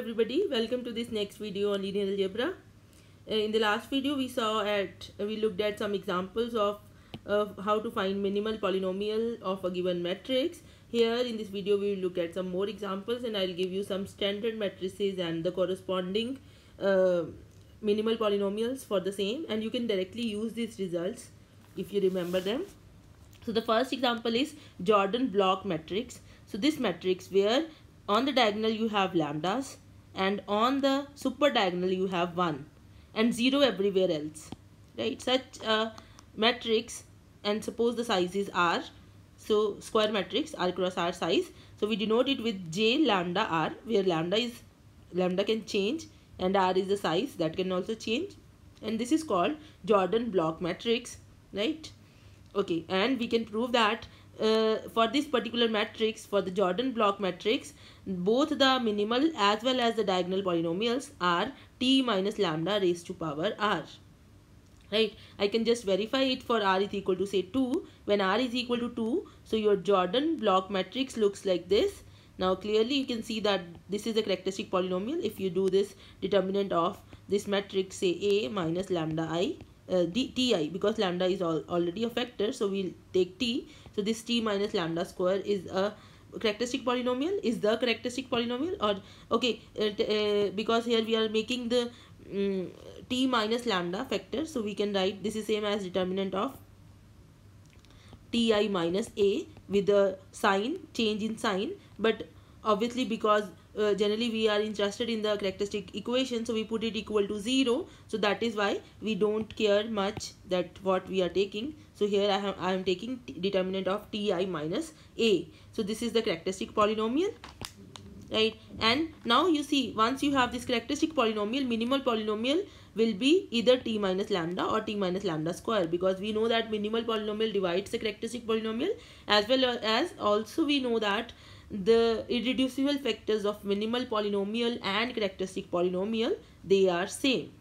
everybody welcome to this next video on linear algebra uh, in the last video we saw at uh, we looked at some examples of how to find minimal polynomial of a given matrix here in this video we will look at some more examples and i'll give you some standard matrices and the corresponding uh, minimal polynomials for the same and you can directly use these results if you remember them so the first example is jordan block matrix so this matrix where on the diagonal you have lambdas and on the super diagonal you have 1 and 0 everywhere else right such a uh, matrix and suppose the sizes are so square matrix r cross r size so we denote it with j lambda r where lambda is lambda can change and r is the size that can also change and this is called Jordan block matrix right okay and we can prove that uh, for this particular matrix for the Jordan block matrix both the minimal as well as the diagonal polynomials are t minus lambda raised to power r right I can just verify it for r is equal to say 2 when r is equal to 2 so your Jordan block matrix looks like this now clearly you can see that this is a characteristic polynomial if you do this determinant of this matrix say a minus lambda i uh, d ti because lambda is all, already a factor so we'll take t so this t minus lambda square is a characteristic polynomial is the characteristic polynomial or okay uh, uh because here we are making the um, t minus lambda factor so we can write this is same as determinant of ti minus a with the sign change in sign but obviously because uh, generally we are interested in the characteristic equation so we put it equal to 0 so that is why we don't care much that what we are taking so here I, have, I am taking determinant of ti minus a so this is the characteristic polynomial right and now you see once you have this characteristic polynomial minimal polynomial will be either t minus lambda or t minus lambda square because we know that minimal polynomial divides the characteristic polynomial as well as also we know that the irreducible factors of minimal polynomial and characteristic polynomial they are same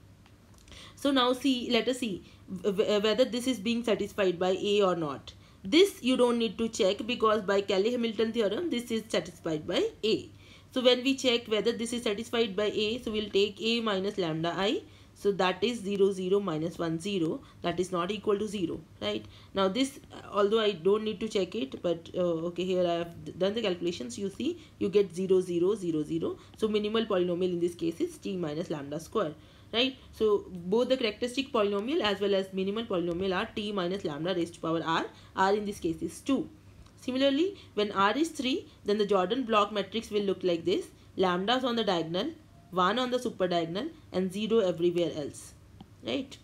so now see let us see whether this is being satisfied by a or not this you don't need to check because by Kelly Hamilton theorem this is satisfied by a so when we check whether this is satisfied by a so we'll take a minus lambda i so that is 0 0 minus 1 0 that is not equal to 0 right now this although i don't need to check it but uh, okay here i have done the calculations you see you get 0 0 0 0 so minimal polynomial in this case is t minus lambda square right so both the characteristic polynomial as well as minimal polynomial are t minus lambda raised to power r r in this case is 2 similarly when r is 3 then the jordan block matrix will look like this lambdas on the diagonal 1 on the super diagonal and 0 everywhere else right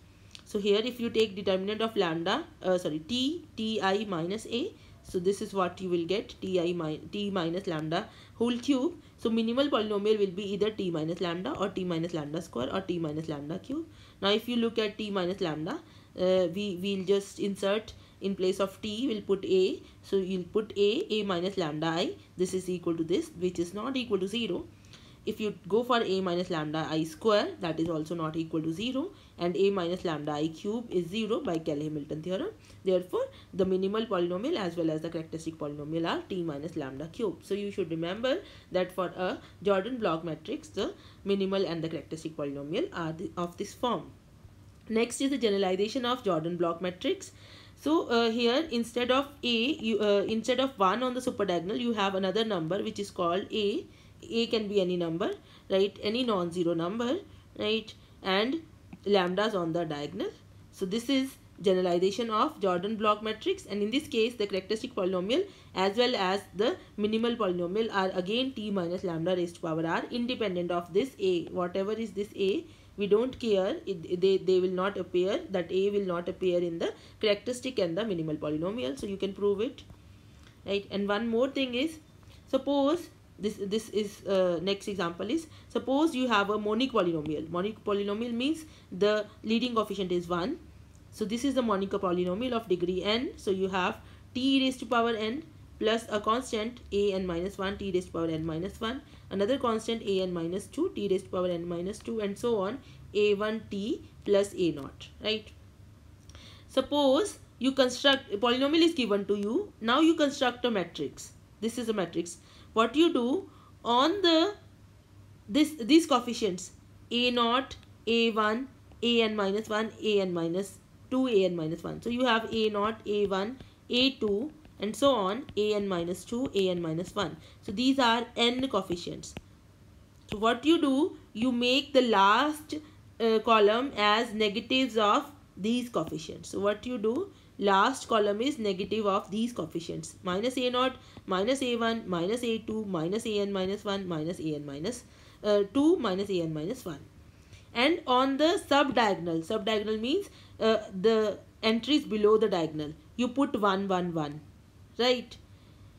so here if you take determinant of lambda uh, sorry t ti minus a so this is what you will get ti mi t minus lambda whole cube so minimal polynomial will be either t minus lambda or t minus lambda square or t minus lambda cube now if you look at t minus lambda uh, we will just insert in place of t we'll put a so you'll put a a minus lambda i this is equal to this which is not equal to 0 if you go for a minus lambda i square that is also not equal to 0 and a minus lambda i cube is 0 by Kelly-Hamilton theorem. Therefore, the minimal polynomial as well as the characteristic polynomial are t minus lambda cube. So, you should remember that for a Jordan block matrix, the minimal and the characteristic polynomial are the, of this form. Next is the generalization of Jordan block matrix. So uh, here instead of a, you, uh, instead of 1 on the super diagonal, you have another number which is called a a can be any number right any non-zero number right and lambdas on the diagonal so this is generalization of Jordan block matrix and in this case the characteristic polynomial as well as the minimal polynomial are again t minus lambda raised to power r independent of this a whatever is this a we don't care it, they, they will not appear that a will not appear in the characteristic and the minimal polynomial so you can prove it right and one more thing is suppose this this is uh, next example is suppose you have a monic polynomial monic polynomial means the leading coefficient is 1 so this is the monic polynomial of degree n so you have t raised to power n plus a constant a n minus 1 t raised to power n minus 1 another constant a n minus 2 t raised to power n minus 2 and so on a1 t plus a naught right suppose you construct a polynomial is given to you now you construct a matrix this is a matrix what you do on the this these coefficients a naught a1 a n minus 1 a n minus 2 a n minus 1 so you have a naught a1 a2 and so on a n minus 2 a n minus 1 so these are n coefficients so what you do you make the last uh, column as negatives of these coefficients so what you do last column is negative of these coefficients minus a naught minus a1 minus a2 minus an minus 1 minus an minus uh, 2 minus an minus 1 and on the sub diagonal sub diagonal means uh, the entries below the diagonal you put 1 1 1 right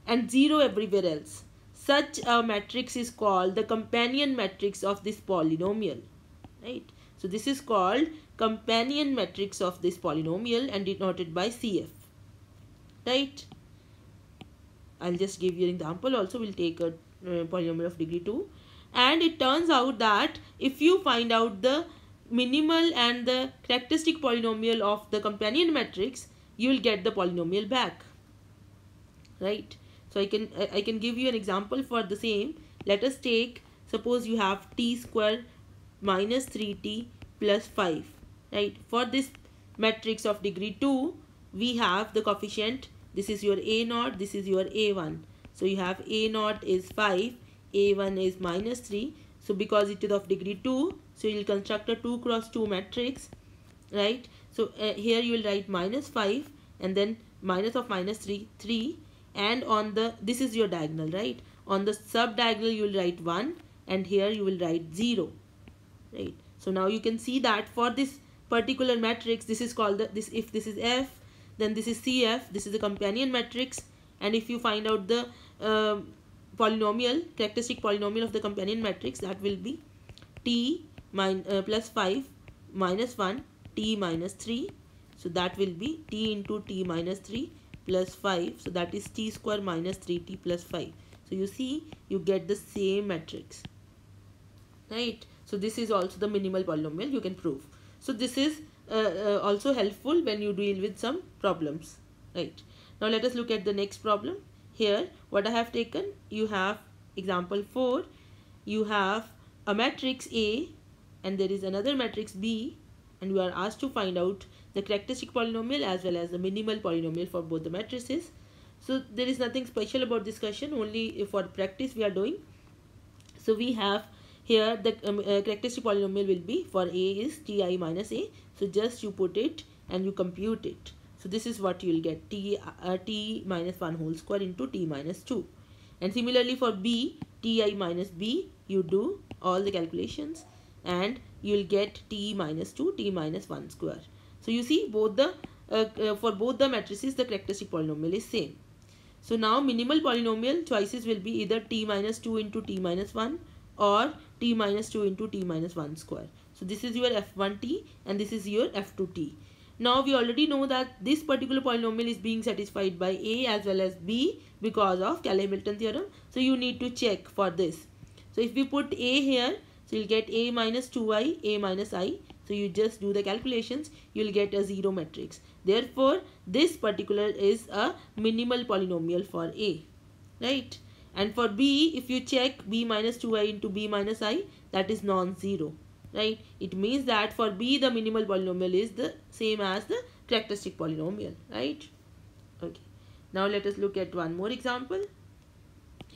and 0 everywhere else such a matrix is called the companion matrix of this polynomial right so this is called companion matrix of this polynomial and denoted by CF. Right? I'll just give you an example also we'll take a uh, polynomial of degree 2 and it turns out that if you find out the minimal and the characteristic polynomial of the companion matrix you will get the polynomial back right so I can I can give you an example for the same let us take suppose you have t square minus 3t plus 5 right for this matrix of degree 2 we have the coefficient this is your a naught this is your a1 so you have a naught is 5 a1 is minus 3 so because it is of degree 2 so you will construct a 2 cross 2 matrix right so uh, here you will write minus 5 and then minus of minus 3 3 and on the this is your diagonal right on the sub diagonal you will write 1 and here you will write 0 right so now you can see that for this particular matrix this is called the, this if this is f then this is cf this is the companion matrix and if you find out the uh, polynomial characteristic polynomial of the companion matrix that will be t min, uh, plus 5 minus 1 t minus 3 so that will be t into t minus 3 plus 5 so that is t square minus 3t plus 5 so you see you get the same matrix right so this is also the minimal polynomial you can prove so this is uh, uh, also helpful when you deal with some problems, right? Now let us look at the next problem. Here what I have taken, you have example 4, you have a matrix A and there is another matrix B and you are asked to find out the characteristic polynomial as well as the minimal polynomial for both the matrices. So there is nothing special about this question only for practice we are doing. So we have here the um, uh, characteristic polynomial will be for a is ti minus a. So just you put it and you compute it. So this is what you will get t, uh, t minus 1 whole square into t minus 2. And similarly for b, ti minus b, you do all the calculations and you will get t minus 2, t minus 1 square. So you see both the uh, uh, for both the matrices the characteristic polynomial is same. So now minimal polynomial choices will be either t minus 2 into t minus 1 or t minus 2 into t minus 1 square. So this is your f1t and this is your f2t. Now we already know that this particular polynomial is being satisfied by a as well as b because of Cayley-Hamilton theorem. So you need to check for this. So if we put a here, so you'll get a minus 2i, a minus i. So you just do the calculations, you'll get a zero matrix. Therefore, this particular is a minimal polynomial for a, right? and for b if you check b minus 2i into b minus i that is non-zero right it means that for b the minimal polynomial is the same as the characteristic polynomial right okay now let us look at one more example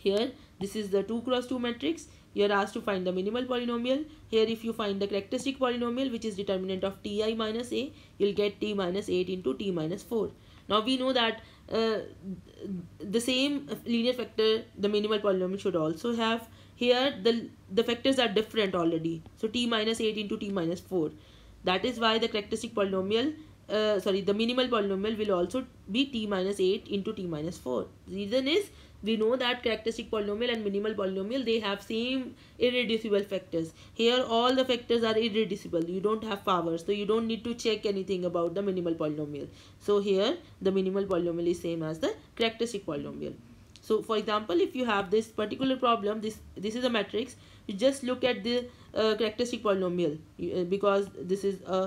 here this is the 2 cross 2 matrix you are asked to find the minimal polynomial here if you find the characteristic polynomial which is determinant of ti minus a you'll get t minus 8 into t minus 4 now we know that uh, the same linear factor the minimal polynomial should also have here the the factors are different already so t minus 8 into t minus 4 that is why the characteristic polynomial uh, sorry the minimal polynomial will also be t minus 8 into t minus 4 reason is we know that characteristic polynomial and minimal polynomial they have same irreducible factors here all the factors are irreducible you don't have powers so you don't need to check anything about the minimal polynomial so here the minimal polynomial is same as the characteristic polynomial so for example if you have this particular problem this this is a matrix you just look at the uh, characteristic polynomial uh, because this is a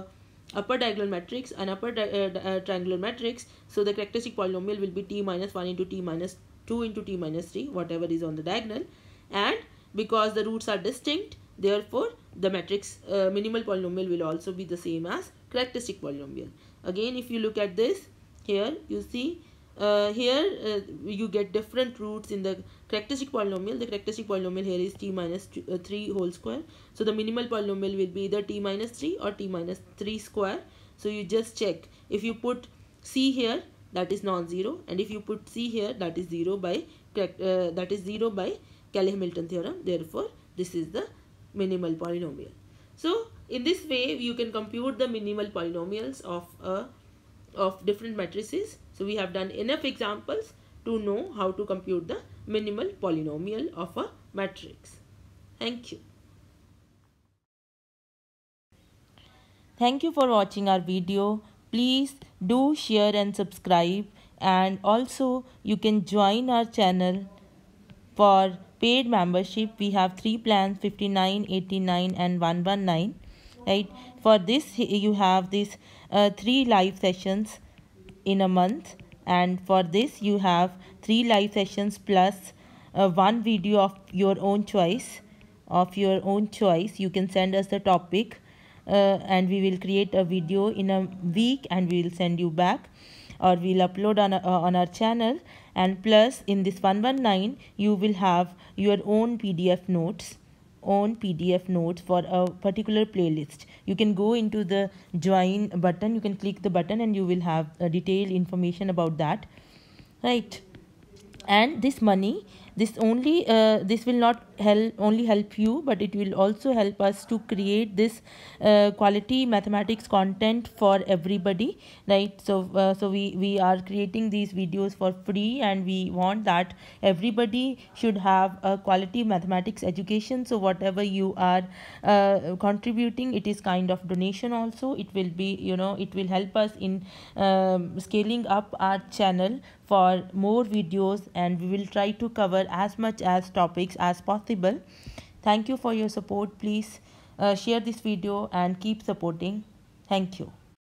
upper diagonal matrix and upper uh, uh, triangular matrix so the characteristic polynomial will be t minus 1 into t minus 2 into t minus 3 whatever is on the diagonal and because the roots are distinct therefore the matrix uh, minimal polynomial will also be the same as characteristic polynomial again if you look at this here you see uh, here uh, you get different roots in the characteristic polynomial the characteristic polynomial here is t minus two, uh, 3 whole square so the minimal polynomial will be either t minus 3 or t minus 3 square so you just check if you put c here that is non-zero and if you put c here that is 0 by uh, that is 0 by Cayley-Hamilton theorem therefore this is the minimal polynomial so in this way you can compute the minimal polynomials of a uh, of different matrices so we have done enough examples to know how to compute the minimal polynomial of a matrix. Thank you. Thank you for watching our video. Please do share and subscribe and also you can join our channel for paid membership. We have three plans 59, 89 and 119. Right. For this you have these uh, three live sessions in a month and for this you have three live sessions plus uh, one video of your own choice of your own choice you can send us the topic uh, and we will create a video in a week and we will send you back or we'll upload on, uh, on our channel and plus in this 119 you will have your own pdf notes own pdf notes for a particular playlist you can go into the join button you can click the button and you will have uh, detailed information about that right and this money this only uh, this will not help only help you but it will also help us to create this uh, quality mathematics content for everybody right so uh, so we we are creating these videos for free and we want that everybody should have a quality mathematics education so whatever you are uh, contributing it is kind of donation also it will be you know it will help us in um, scaling up our channel for more videos and we will try to cover as much as topics as possible. Thank you for your support. Please uh, share this video and keep supporting. Thank you.